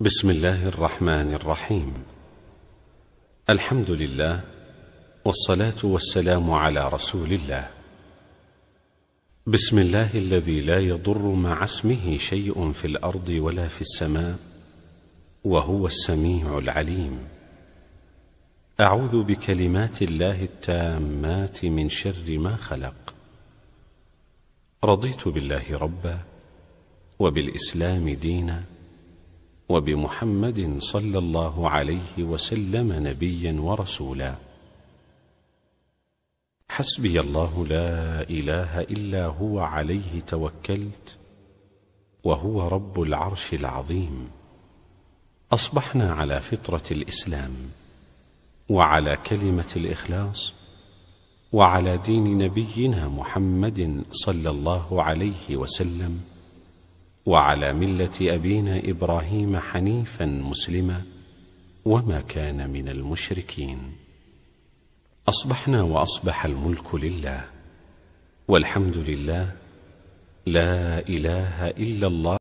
بسم الله الرحمن الرحيم الحمد لله والصلاة والسلام على رسول الله بسم الله الذي لا يضر مع اسمه شيء في الأرض ولا في السماء وهو السميع العليم أعوذ بكلمات الله التامات من شر ما خلق رضيت بالله ربا وبالإسلام ديناً وبمحمد صلى الله عليه وسلم نبيا ورسولا حسبي الله لا إله إلا هو عليه توكلت وهو رب العرش العظيم أصبحنا على فطرة الإسلام وعلى كلمة الإخلاص وعلى دين نبينا محمد صلى الله عليه وسلم وعلى ملة أبينا إبراهيم حنيفا مسلما وما كان من المشركين أصبحنا وأصبح الملك لله والحمد لله لا إله إلا الله